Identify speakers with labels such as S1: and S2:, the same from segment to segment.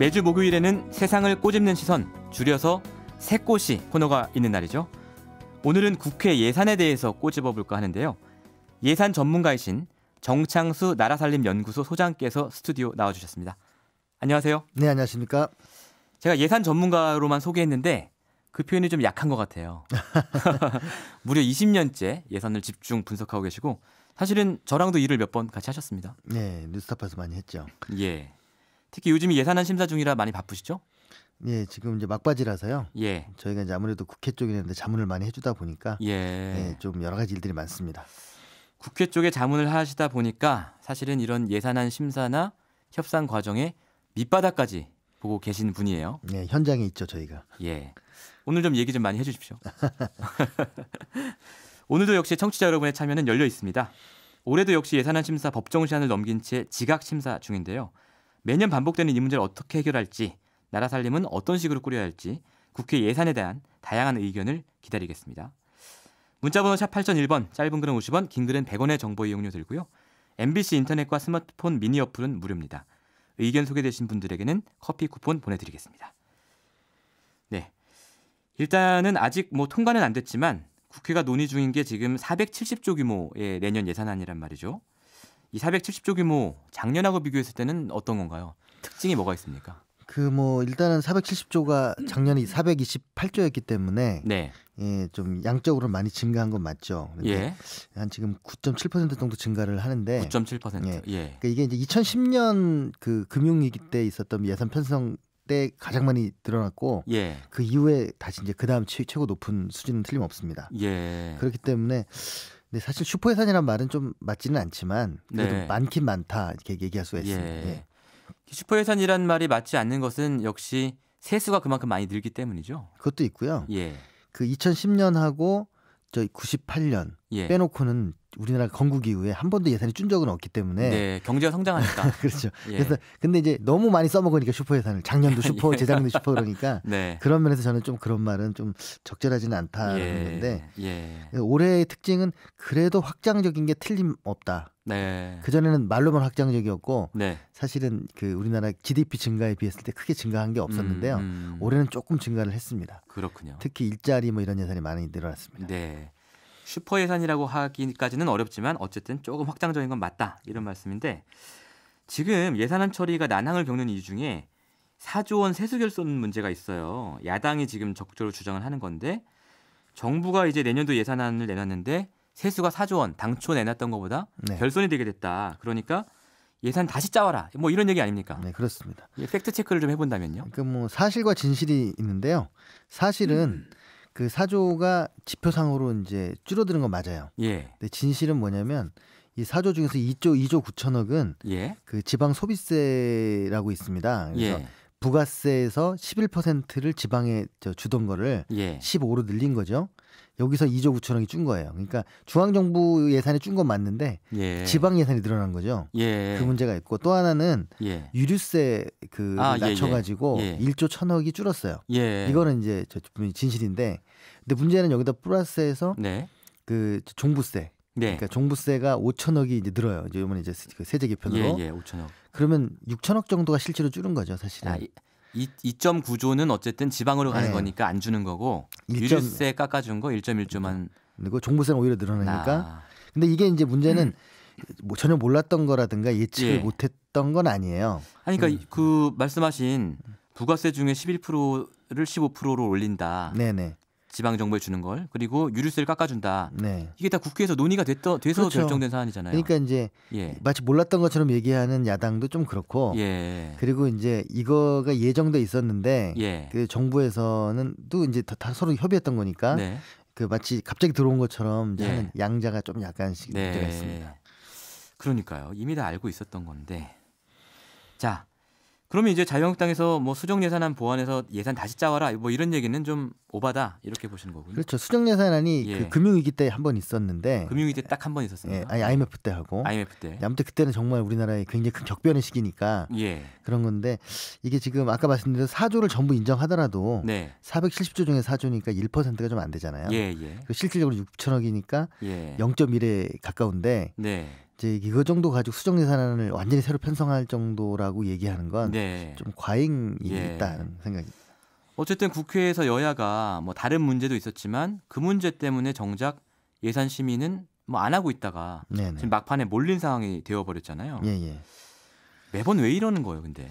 S1: 매주 목요일에는 세상을 꼬집는 시선, 줄여서 새꽃이 코너가 있는 날이죠. 오늘은 국회 예산에 대해서 꼬집어 볼까 하는데요. 예산 전문가이신 정창수 나라살림연구소 소장께서 스튜디오 나와주셨습니다. 안녕하세요. 네, 안녕하십니까. 제가 예산 전문가로만 소개했는데 그 표현이 좀 약한 것 같아요. 무려 20년째 예산을 집중 분석하고 계시고 사실은 저랑도 일을 몇 번 같이 하셨습니다.
S2: 네, 뉴스타파에서 많이 했죠. 예. 특히 요즘 예산안 심사 중이라 많이 바쁘시죠? 예, 지금 이제 막바지라서요. 예. 저희가 이제 아무래도 국회 쪽이는데 자문을 많이 해주다 보니까 예. 예, 좀 여러 가지 일들이 많습니다.
S1: 국회 쪽에 자문을 하시다 보니까 사실은 이런 예산안 심사나 협상 과정에 밑바닥까지 보고 계신 분이에요.
S2: 네, 현장에 있죠 저희가.
S1: 예. 오늘 좀 얘기 좀 많이 해주십시오. 오늘도 역시 청취자 여러분의 참여는 열려 있습니다. 올해도 역시 예산안 심사 법정 시한을 넘긴 채 지각 심사 중인데요. 매년 반복되는 이 문제를 어떻게 해결할지 나라 살림은 어떤 식으로 꾸려야 할지 국회 예산에 대한 다양한 의견을 기다리겠습니다. 문자번호 샵 8001번 짧은 글은 50원 긴 글은 100원의 정보 이용료 들고요. MBC 인터넷과 스마트폰 미니 어플은 무료입니다. 의견 소개되신 분들에게는 커피 쿠폰 보내드리겠습니다. 네. 일단은 아직 뭐 통과는 안 됐지만 국회가 논의 중인 게 지금 470조 규모의 내년 예산안이란 말이죠. 이 470조 규모 작년하고 비교했을 때는 어떤 건가요? 특징이 뭐가 있습니까?
S2: 그 뭐 일단은 470조가 작년이 428조였기 때문에 네. 예, 좀 양적으로 많이 증가한 건 맞죠. 예. 한 지금 9.7% 정도 증가를 하는데 9.7%. 예. 예. 그러니까 이게 이제 2010년 그 금융위기 때 있었던 예산 편성 때 가장 많이 늘어났고 예. 그 이후에 다시 이제 그다음 최, 최고 높은 수준은 틀림없습니다.
S3: 예. 그렇기
S2: 때문에 근데 사실 슈퍼 예산이란 말은 좀 맞지는 않지만 그래도 네. 많긴 많다 이렇게 얘기할 수가 예. 있습니다. 예.
S1: 그 슈퍼 예산이란 말이 맞지 않는 것은 역시 세수가 그만큼 많이 늘기 때문이죠.
S2: 그것도 있고요. 예. 그 2010년하고 저 98년 예. 빼놓고는 우리나라 건국 이후에 한 번도 예산이 준 적은 없기 때문에 네, 경제가 성장하니까 그렇죠. 예. 그래서 근데 이제 너무 많이 써먹으니까 예. 슈퍼 예산을 작년도 슈퍼 예. 재작년도 슈퍼 그러니까 네. 그런 면에서 저는 좀 그런 말은 좀 적절하지는 않다는 예. 건데 예. 올해의 특징은 그래도 확장적인 게 틀림없다.
S3: 네. 그
S2: 전에는 말로만 확장적이었고 네. 사실은 그 우리나라 GDP 증가에 비했을 때 크게 증가한 게 없었는데요. 음, 음. 올해는 조금 증가를 했습니다. 그렇군요. 특히 일자리 뭐 이런 예산이 많이 늘어났습니다.
S1: 네. 슈퍼 예산이라고 하기까지는 어렵지만 어쨌든 조금 확장적인 건 맞다 이런 말씀인데 지금 예산안 처리가 난항을 겪는 이유 중에 사조원 세수 결손 문제가 있어요. 야당이 지금 적극적으로 주장을 하는 건데 정부가 이제 내년도 예산안을 내놨는데 세수가 사조원 당초 내놨던 것보다 네. 결손이 되게 됐다. 그러니까 예산 다시 짜와라. 뭐 이런 얘기 아닙니까? 네,
S2: 그렇습니다. 예, 팩트 체크를 좀 해본다면요. 그러니까 뭐 사실과 진실이 있는데요. 사실은 음. 그 사조가 지표상으로 이제 줄어드는 건 맞아요. 예. 근데 진실은 뭐냐면 이 사조 중에서 2조 2조 9천억은 예. 그 지방 소비세라고 있습니다. 그래서 예. 부가세에서 11%를 지방에 저 주던 거를 예. 15로 늘린 거죠. 여기서 2조 9천억이 준 거예요. 그러니까 중앙 정부 예산이 준 건 맞는데
S3: 예. 지방
S2: 예산이 늘어난 거죠.
S3: 예. 그 문제가
S2: 있고 또 하나는 예. 유류세 그 아, 예, 예. 낮춰가지고 예. 1조 천억이 줄었어요. 이거는 이제 저 분명히 진실인데 근데 문제는 여기다 플러스해서 네. 그 종부세 네. 그러니까 종부세가 5천억이 이제 늘어요. 이제 이번에 이제 그 세제 개편으로. 예, 예, 5천억. 그러면 6천억 정도가 실제로 줄은 거죠, 사실은. 아,
S1: 이, 2.9조는 어쨌든 지방으로 가는 네. 거니까 안 주는 거고 유류세 깎아준 거 1.1조만
S2: 그리고 종부세는 오히려 늘어나니까. 아. 근데 이게 이제 문제는 음. 뭐 전혀 몰랐던 거라든가 예측을 예. 못했던 건 아니에요. 아니
S1: 그러니까 음. 그 말씀하신 부가세 중에 11%를 15%로 올린다. 네네. 네. 지방 정부에 주는 걸 그리고 유류세를 깎아준다. 네. 이게 다 국회에서 논의가 됐던 돼서 그렇죠. 결정된 사안이잖아요. 그러니까 이제 예.
S2: 마치 몰랐던 것처럼 얘기하는 야당도 좀 그렇고 예. 그리고 이제 이거가 예정돼 있었는데 예. 그 정부에서는 또 이제 다, 다 서로 협의했던 거니까 네. 그 마치 갑자기 들어온 것처럼 이제 네. 하 양자가 좀 약간씩 네. 문제가 있습니다.
S1: 그러니까요. 이미 다 알고 있었던 건데 자 그러면 이제 자유한국당에서 뭐 수정 예산안 보완해서 예산 다시 짜와라 뭐 이런 얘기는 좀 오바다 이렇게 보시는 거군요.
S2: 그렇죠. 수정 예산안이 예. 그 금융위기 때 한 번 있었는데
S1: 금융위기 때 딱 한 번 있었어요. 예,
S2: 아니 IMF 때 하고 IMF 때. 네, 아무튼 그때는 정말 우리나라에 굉장히 큰 격변의 시기니까 예. 그런 건데 이게 지금 아까 말씀드린 4조를 전부 인정하더라도 네. 470조 중에 4조니까 1%가 좀 안 되잖아요.
S3: 예, 예. 그
S2: 실질적으로 6천억이니까 예. 0.1에 가까운데 네. 이제 이거 정도 가지고 수정 예산안을 완전히 새로 편성할 정도라고 얘기하는 건좀 네. 과잉이 예. 있다는 생각이
S1: 어쨌든 국회에서 여야가 뭐 다른 문제도 있었지만 그 문제 때문에 정작 예산 심의는 뭐 안 하고 있다가 네네. 지금 막판에 몰린 상황이 되어 버렸잖아요. 예, 예. 매번 왜 이러는 거예요, 근데?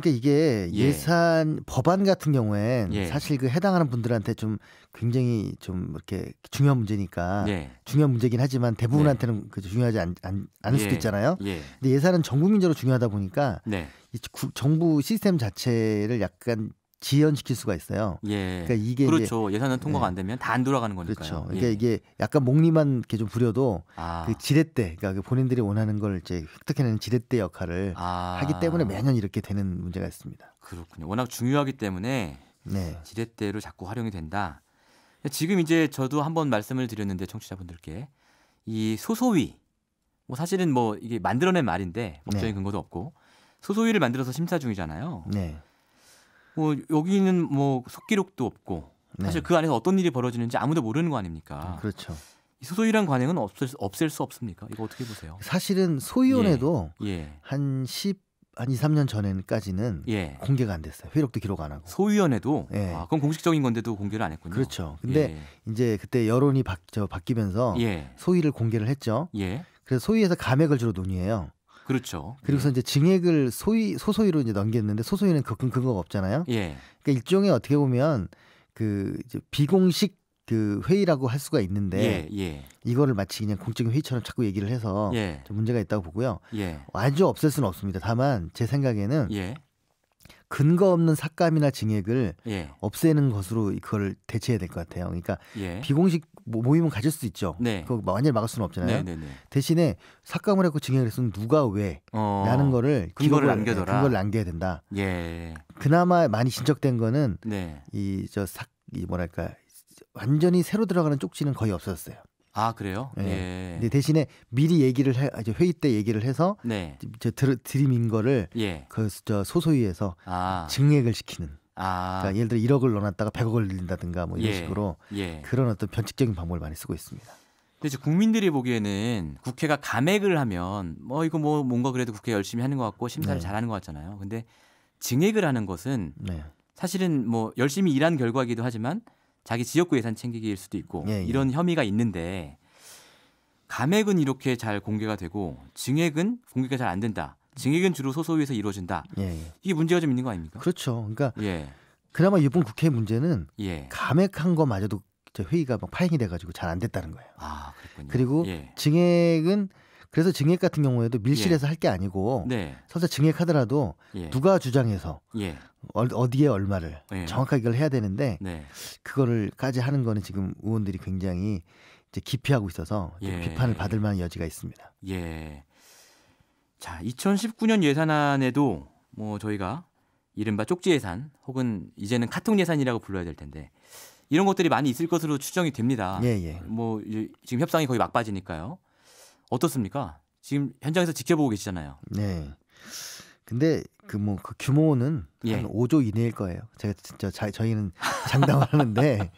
S2: 그러니까 이게 예. 산 법안 같은 경우엔 예. 사실 그 해당하는 분들한테 좀 굉장히 좀 이렇게 중요한 문제니까 예. 중요한 문제긴 하지만 대부분한테는 그 중요하지 않, 않, 않을 수도 예. 있잖아요. 예. 근데 예산은 전 국민적으로 중요하다 보니까 네. 이 구, 정부 시스템 자체를 약간 지연시킬 수가 있어요.
S1: 예. 그러니까 이게 그렇죠. 예산은 통과가 예. 안 되면 다 안 돌아가는 거니까요. 그렇죠. 그러니까 예.
S2: 이게 약간 목리만 이렇게 좀 부려도 아. 그 지렛대, 그러니까 그 본인들이 원하는 걸 이제 획득해내는 지렛대 역할을 아. 하기 때문에 매년 이렇게 되는 문제가 있습니다.
S1: 그렇군요. 워낙 중요하기 때문에 네. 지렛대로 자꾸 활용이 된다. 지금 이제 저도 한번 말씀을 드렸는데 청취자분들께 이 소소위 뭐 사실은 뭐 이게 만들어낸 말인데 법적인 네. 근거도 없고 소소위를 만들어서 심사 중이잖아요. 네. 뭐 여기는 뭐 속기록도 없고 네. 사실 네. 그 안에서 어떤 일이 벌어지는지 아무도 모르는 거 아닙니까? 음, 그렇죠. 소유란 관행은 없앨, 없앨 수
S2: 없습니까? 이거 어떻게 보세요? 사실은 소위원회도 예, 예. 한 10, 한 2, 3년 전까지는 예. 공개가 안 됐어요. 회록도 기록 안 하고. 소위원회도 예. 아,
S1: 그럼 공식적인 건데도 공개를
S2: 안 했군요. 그렇죠. 근데 예. 이제 그때 여론이 바, 뀌면서 예. 소위를 공개를 했죠. 예. 그래서 소위에서 감액을 주로 논의해요.
S1: 그렇죠. 그리고서
S2: 예. 이제 증액을 소위 소소위로 이제 넘겼는데 소소위는그 근거가 없잖아요. 예. 그러니까 일종의 어떻게 보면 그 이제 비공식 그 회의라고 할 수가 있는데 예, 예. 이거를 마치 그냥 공적인 회의처럼 자꾸 얘기를 해서 예. 좀 문제가 있다고 보고요. 예. 완전 없앨 수는 없습니다. 다만 제 생각에는 예. 근거 없는 삭감이나 증액을 예. 없애는 것으로 이걸 대체해야 될 것 같아요. 그러니까 비공식 모임은 가질 수 있죠. 네. 그거 완전히 막을 수는 없잖아요. 네네네. 네, 네. 대신에 삭감을 했고 증액을 했으면 누가 왜 라는 어, 거를 근거를 남겨둬라. 네, 근거 남겨야 된다. 예. 그나마 많이 진척된 거는 네. 이저 삭 이 뭐랄까 완전히 새로 들어가는 쪽지는 거의 없었어요. 아 그래요? 네. 예. 근데 대신에 미리 얘기를 해 아, 회의 때 얘기를 해서 네. 저 드림인 거를 예. 그저 소소위에서 아. 증액을 시키는. 아. 그러니까 예를 들어 1억을 넣어놨다가 100억을 늘린다든가 뭐 이런 예. 식으로 예. 그런 어떤 변칙적인 방법을 많이 쓰고 있습니다.
S1: 근데 국민들이 보기에는 국회가 감액을 하면 뭐 이거 뭐 뭔가 그래도 국회 열심히 하는 것 같고 심사를 네. 잘하는 것 같잖아요. 근데 증액을 하는 것은 네. 사실은 뭐 열심히 일한 결과이기도 하지만 자기 지역구 예산 챙기기일 수도 있고 예, 예. 이런 혐의가 있는데 감액은 이렇게 잘 공개가 되고 증액은 공개가 잘 안 된다. 증액은 주로 소소위에서 이루어진다. 예. 이게 문제가 좀 있는 거 아닙니까?
S2: 그렇죠. 그러니까 예. 그나마 이번 국회 문제는 예. 감액한 거마저도 회의가 막 파행이 돼가지고 잘 안 됐다는 거예요. 아, 그렇군요. 그리고 증액은 예. 그래서 증액 같은 경우에도 밀실에서 예. 할게 아니고 네. 설사 증액하더라도 예. 누가 주장해서 어디에 얼마를 정확하게 그걸 해야 되는데 네. 그거를까지 하는 거는 지금 의원들이 굉장히 이제 기피하고 있어서 예. 비판을 받을 만한 여지가 있습니다.
S1: 예. 자, 2019년 예산안에도 뭐 저희가 이른바 쪽지 예산 혹은 이제는 카톡 예산이라고 불러야 될 텐데 이런 것들이 많이 있을 것으로 추정이 됩니다. 예, 예. 뭐 지금 협상이 거의 막바지니까요. 어떻습니까? 지금 현장에서 지켜보고 계시잖아요.
S2: 네. 근데 그 뭐그 뭐그 규모는 예. 한 5조 이내일 거예요. 제가 진짜 자, 저희는 장담을 하는데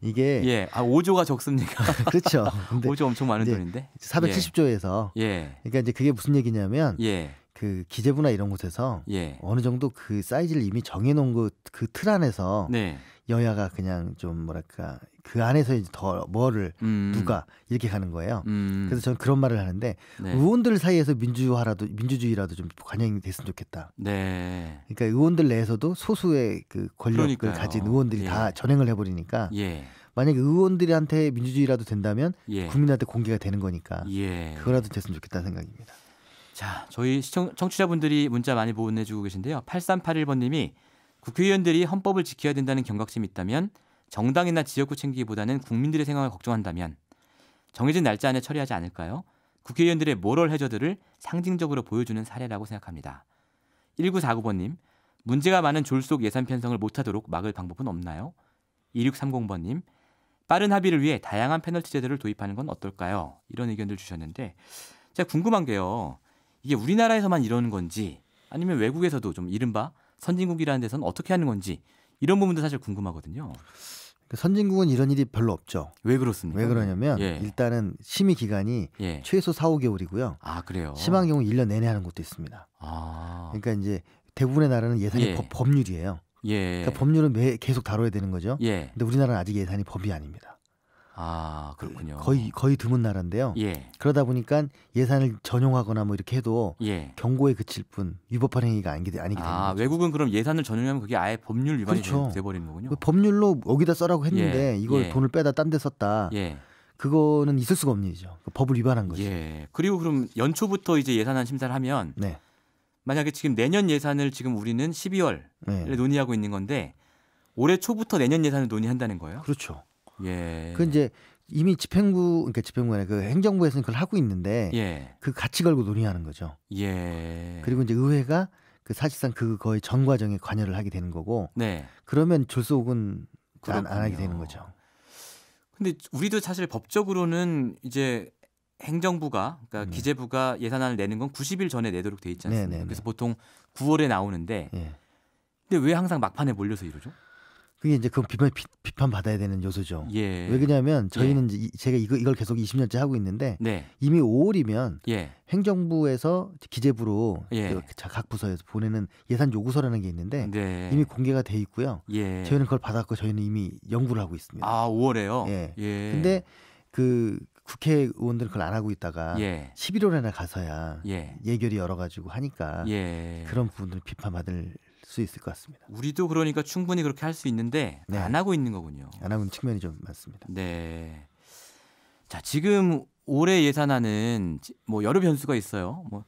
S2: 이게 예, 아 5조가 적습니까? 그렇죠. 근데 5조 엄청 많은 돈인데 470조에서 예. 예. 그러니까 이제 그게 무슨 얘기냐면 예. 그 기재부나 이런 곳에서 예. 어느 정도 그 사이즈를 이미 정해놓은 그, 틀 안에서 네. 여야가 그냥 좀 뭐랄까 그 안에서 이제 더 뭐를 음. 누가 이렇게 가는 거예요. 음. 그래서 저는 그런 말을 하는데 네. 의원들 사이에서 민주화라도 민주주의라도 좀 관행이 됐으면 좋겠다. 네. 그러니까 의원들 내에서도 소수의 그 권력을 그러니까요. 가진 의원들이 예. 다 전횡을 해버리니까 예. 만약 에 의원들한테 민주주의라도 된다면 예. 국민한테 공개가 되는 거니까 예. 그거라도 됐으면 좋겠다는 생각입니다.
S1: 자, 저희 시청, 청취자분들이 문자 많이 보내주고 계신데요. 8381번님이 국회의원들이 헌법을 지켜야 된다는 경각심이 있다면 정당이나 지역구 챙기기보다는 국민들의 생각을 걱정한다면 정해진 날짜 안에 처리하지 않을까요? 국회의원들의 모럴 해저들을 상징적으로 보여주는 사례라고 생각합니다. 1949번님, 문제가 많은 졸속 예산 편성을 못하도록 막을 방법은 없나요? 2630번님, 빠른 합의를 위해 다양한 패널티 제도를 도입하는 건 어떨까요? 이런 의견들 주셨는데 제가 궁금한 게요. 이게 우리나라에서만 이러는 건지 아니면 외국에서도 좀 이른바 선진국이라는 데서는 어떻게 하는 건지 이런 부분도 사실 궁금하거든요. 그러니까
S2: 선진국은 이런 일이 별로 없죠. 왜 그렇습니까? 왜 그러냐면 예. 일단은 심의 기간이 예. 최소 4, 5개월이고요. 아, 그래요. 심한 경우 1년 내내 하는 곳도 있습니다. 아. 그러니까 이제 대부분의 나라는 예산이 예. 법, 법률이에요. 예. 그러니까 법률은 매, 계속 다뤄야 되는 거죠. 예. 근데 우리나라는 아직 예산이 법이 아닙니다. 아 그렇군요. 그 거의 거의 드문 나라인데요. 예. 그러다 보니까 예산을 전용하거나 뭐 이렇게 해도 예. 경고에 그칠 뿐 위법한 행위가 아니게 아니게 됩니다.
S1: 아, 외국은 그럼 예산을 전용하면 그게 아예 법률 위반이 그렇죠. 돼버리는
S2: 거군요. 그 법률로 여기다 써라고 했는데 예. 이걸 예. 돈을 빼다 딴 데 썼다. 예. 그거는 있을 수가 없는 일이죠. 그 법을 위반한 거죠. 예.
S1: 그리고 그럼 연초부터 이제 예산안 심사를 하면 네. 만약에 지금 내년 예산을 지금 우리는 12월에 네. 논의하고 있는 건데 올해 초부터 내년 예산을 논의한다는
S2: 거예요? 그렇죠. 예. 그 이제 이미 집행부 그러니까 집행부나 그 행정부에서는 그걸 하고 있는데 예. 그 같이 걸고 논의하는 거죠.
S3: 예.
S2: 그리고 이제 의회가 그 사실상 그 거의 전 과정에 관여를 하게 되는 거고 네. 그러면 졸속은 안, 안 하게 되는 거죠.
S1: 근데 우리도 사실 법적으로는 이제 행정부가 그러니까 네. 기재부가 예산안을 내는 건 90일 전에 내도록 돼 있지 않습니까? 네네네. 네, 네. 그래서 보통 9월에 나오는데 네. 근데 왜 항상 막판에 몰려서 이러죠?
S2: 그게 이제 그 비판 비판 받아야 되는 요소죠.
S1: 예. 왜 그러냐면
S2: 예. 저희는 예. 이, 제가 이거 이걸 계속 20년째 하고 있는데 네. 이미 5월이면 예. 행정부에서 기재부로 예. 각 부서에서 보내는 예산 요구서라는 게 있는데 네. 이미 공개가 돼 있고요. 예. 저희는 그걸 받았고 저희는 이미 연구를 하고 있습니다. 아
S3: 5월에요? 예. 예. 근데
S2: 그 국회의원들은 그걸 안 하고 있다가 예. 11월에나 가서야 예. 결이 열어가지고 하니까 예. 그런 부분들 비판받을 수 있을 것 같습니다.
S1: 우리도 그러니까 충분히 그렇게 할 수 있는데 네. 안 하고
S2: 있는 거군요. 안 하고 있는 측면이 좀 많습니다. 네. 자,
S1: 지금 올해 예산안은 뭐 여러 변수가 있어요. 뭐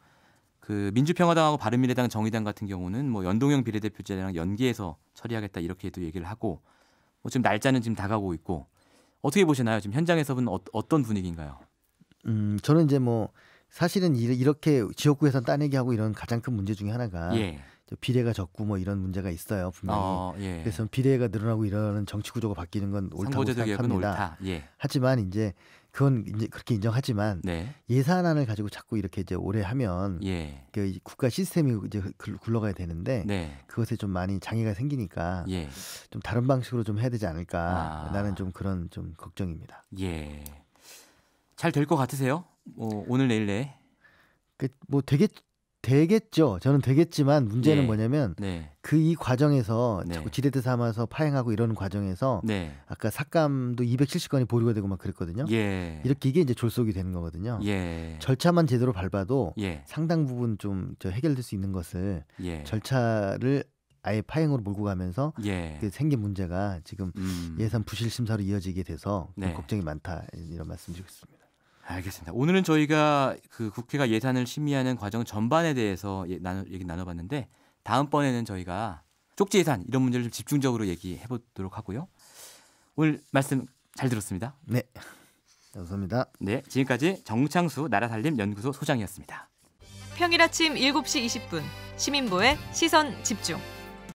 S1: 그 민주평화당하고 바른미래당, 정의당 같은 경우는 뭐 연동형 비례대표제랑 연계해서 처리하겠다 이렇게도 얘기를 하고 뭐 지금 날짜는 지금 다가오고 있고 어떻게 보시나요? 지금 현장에서는 어, 떤 분위기인가요?
S2: 음, 저는 이제 뭐 사실은 이렇게 지역구에서 따내기하고 이런 가장 큰 문제 중에 하나가 예. 비례가 적고 뭐 이런 문제가 있어요 분명히. 어, 예. 그래서 비례가 늘어나고 이러는 정치 구조가 바뀌는 건 옳다고 생각합니다. 옳다. 예. 하지만 이제 그건 이제 그렇게 인정하지만 네. 예산안을 가지고 자꾸 이렇게 이제 오래 하면 예. 그 국가 시스템이 이제 그 굴러가야 되는데 네. 그것에 좀 많이 장애가 생기니까 예. 좀 다른 방식으로 좀 해야 되지 않을까 아. 나는 좀 그런 좀 걱정입니다. 예. 잘될 것 같으세요? 뭐 오늘 내일 내 그 뭐 되게 되겠죠. 저는 되겠지만 문제는 네. 뭐냐면 네. 그이 과정에서 네. 자꾸 지렛대 삼아서 파행하고 이러는 과정에서 네. 아까 삭감도 270건이 보류가 되고 막 그랬거든요. 예. 이렇게 이게 이제 졸속이 되는 거거든요. 예. 절차만 제대로 밟아도 예. 상당 부분 좀 해결될 수 있는 것을 예. 절차를 아예 파행으로 몰고 가면서 예. 그 생긴 문제가 지금 음. 예산 부실 심사로 이어지게 돼서 네. 걱정이 많다 이런 말씀 드리겠습니다. 알겠습니다. 오늘은
S1: 저희가 그 국회가 예산을 심의하는 과정 전반에 대해서 예, 나누, 얘기 나눠봤는데 다음번에는 저희가 쪽지 예산 이런 문제를 좀 집중적으로 얘기해 보도록 하고요. 오늘 말씀 잘 들었습니다. 네. 감사합니다. 네, 지금까지 정창수 나라살림 연구소 소장이었습니다. 평일 아침 7시 20분 시민보의
S3: 시선 집중.